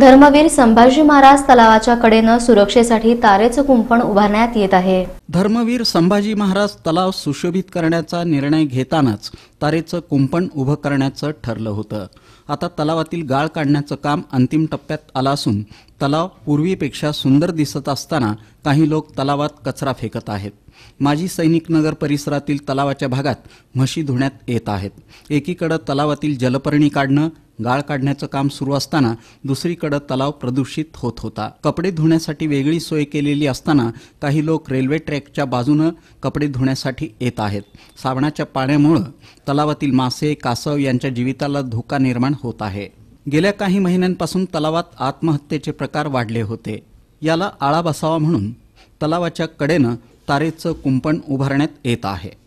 धर्मवीर संभाजी महाराज तलावाच्या कडेनं सुरक्षेसाठी तारेचं कुंपण उभारण्यात येत आहे धर्मवीर संभाजी महाराज तलाव सुशोभित करण्याचा निर्णय घेतानाच तारेचं कुंपण उभं करण्याचं ठरलं होतं आता तलावातील गाळ काढण्याचं काम अंतिम टप्प्यात आलं असून तलाव पूर्वीपेक्षा सुंदर दिसत असताना काही लोक तलावात कचरा फेकत आहेत माजी सैनिक नगर परिसरातील तलावाच्या भागात म्हशी धुण्यात येत आहेत एकीकडं तलावातील जलपर्णी काढणं गाळ काढण्याचं काम सुरू असताना दुसरीकडे तलाव प्रदूषित होत होता कपडे धुण्यासाठी वेगळी सोय केलेली असताना काही लोक रेल्वे ट्रॅकच्या बाजूनं कपडे धुण्यासाठी येत आहेत साबणाच्या पाण्यामुळं तलावातील मासे कासव यांच्या जीविताला धोका निर्माण होत आहे गेल्या काही महिन्यांपासून तलावात आत्महत्येचे प्रकार वाढले होते याला आळा बसावा म्हणून तलावाच्या कडेनं तारेचं कुंपण उभारण्यात येत आहे